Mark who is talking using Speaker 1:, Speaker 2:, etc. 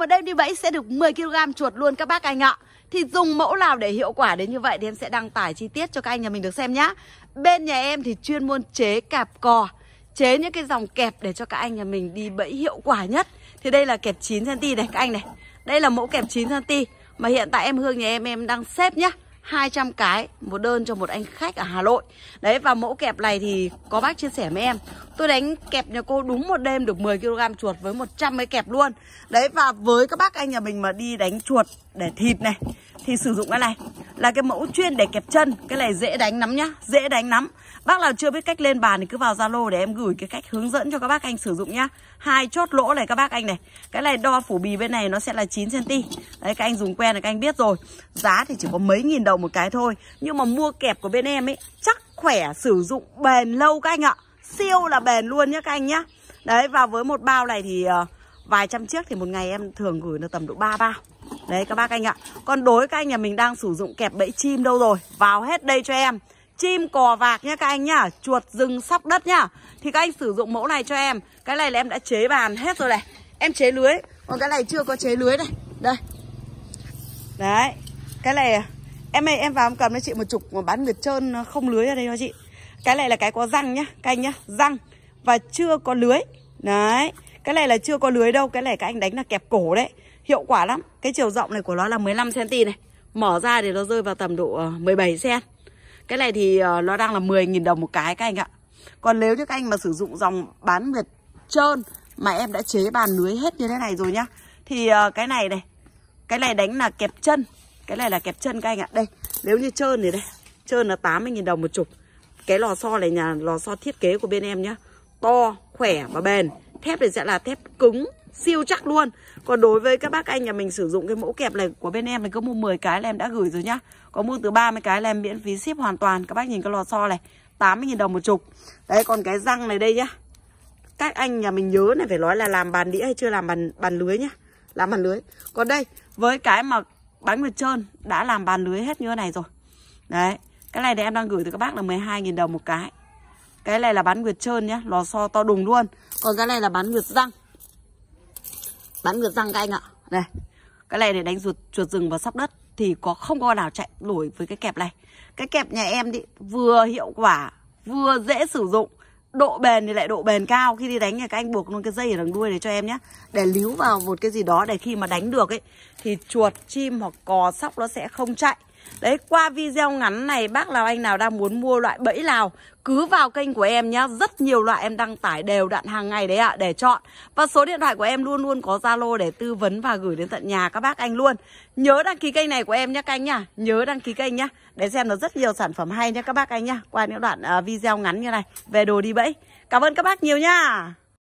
Speaker 1: mà đêm đi bẫy sẽ được 10kg chuột luôn các bác anh ạ Thì dùng mẫu nào để hiệu quả đến như vậy thì em sẽ đăng tải chi tiết cho các anh nhà mình được xem nhá Bên nhà em thì chuyên môn chế cạp cò Chế những cái dòng kẹp để cho các anh nhà mình đi bẫy hiệu quả nhất Thì đây là kẹp 9cm này các anh này Đây là mẫu kẹp 9cm Mà hiện tại em Hương nhà em em đang xếp nhá 200 cái một đơn cho một anh khách ở Hà Nội Đấy và mẫu kẹp này thì có bác chia sẻ với em Tôi đánh kẹp nhà cô đúng một đêm được 10kg chuột với 100 cái kẹp luôn Đấy và với các bác anh nhà mình mà đi đánh chuột để thịt này Thì sử dụng cái này Là cái mẫu chuyên để kẹp chân Cái này dễ đánh lắm nhá, dễ đánh lắm Bác nào chưa biết cách lên bàn thì cứ vào Zalo để em gửi cái cách hướng dẫn cho các bác anh sử dụng nhá. Hai chốt lỗ này các bác anh này. Cái này đo phủ bì bên này nó sẽ là 9 cm. Đấy các anh dùng quen là các anh biết rồi. Giá thì chỉ có mấy nghìn đồng một cái thôi, nhưng mà mua kẹp của bên em ấy chắc khỏe sử dụng bền lâu các anh ạ siêu là bền luôn nhá các anh nhá Đấy và với một bao này thì uh, vài trăm chiếc thì một ngày em thường gửi được tầm độ 3 bao Đấy các bác anh ạ Còn đối các anh nhà mình đang sử dụng kẹp bẫy chim đâu rồi Vào hết đây cho em Chim cò vạc nhá các anh nhá Chuột rừng sóc đất nhá Thì các anh sử dụng mẫu này cho em Cái này là em đã chế bàn hết rồi này Em chế lưới Còn cái này chưa có chế lưới đây Đây Đấy Cái này Em ơi em vào em cầm cho chị một chục mà bán nguyệt trơn không lưới ở đây cho chị cái này là cái có răng nhá, các anh nhá, răng và chưa có lưới. Đấy, cái này là chưa có lưới đâu, cái này các anh đánh là kẹp cổ đấy. Hiệu quả lắm. Cái chiều rộng này của nó là 15 cm này. Mở ra thì nó rơi vào tầm độ 17 ờ, cm. Cái này thì ờ, nó đang là 10.000 đồng một cái các anh ạ. Còn nếu như các anh mà sử dụng dòng bán nguyệt trơn mà em đã chế bàn lưới hết như thế này rồi nhá. Thì ờ, cái này này, cái này đánh là kẹp chân. Cái này là kẹp chân các anh ạ. Đây, nếu như trơn thì đây, trơn là 80.000 đồng một chục cái lò xo này nhà lò xo thiết kế của bên em nhá to khỏe và bền thép thì sẽ là thép cứng siêu chắc luôn còn đối với các bác anh nhà mình sử dụng cái mẫu kẹp này của bên em thì có mua 10 cái là em đã gửi rồi nhá có mua từ 30 cái là em miễn phí ship hoàn toàn các bác nhìn cái lò xo này 80.000 đồng một chục đấy còn cái răng này đây nhá các anh nhà mình nhớ này phải nói là làm bàn đĩa hay chưa làm bàn bàn lưới nhá làm bàn lưới còn đây với cái mà bánh mì trơn đã làm bàn lưới hết như thế này rồi đấy cái này thì em đang gửi từ các bác là 12.000 đồng một cái Cái này là bán nguyệt trơn nhá Lò xo to đùng luôn Còn cái này là bán nguyệt răng Bán nguyệt răng các anh ạ Đây Cái này để đánh ruột chuột rừng và sóc đất Thì có không có nào chạy nổi với cái kẹp này Cái kẹp nhà em thì vừa hiệu quả Vừa dễ sử dụng độ bền thì lại độ bền cao khi đi đánh thì các anh buộc luôn cái dây ở đằng đuôi này cho em nhé để líu vào một cái gì đó để khi mà đánh được ấy thì chuột chim hoặc cò sóc nó sẽ không chạy Đấy qua video ngắn này bác nào anh nào đang muốn mua loại bẫy nào cứ vào kênh của em nhá Rất nhiều loại em đăng tải đều đặn hàng ngày đấy ạ à, để chọn Và số điện thoại của em luôn luôn có Zalo để tư vấn và gửi đến tận nhà các bác anh luôn Nhớ đăng ký kênh này của em nhá các anh nhá Nhớ đăng ký kênh nhá để xem nó rất nhiều sản phẩm hay nhá các bác anh nhá Qua những đoạn uh, video ngắn như này về đồ đi bẫy Cảm ơn các bác nhiều nhá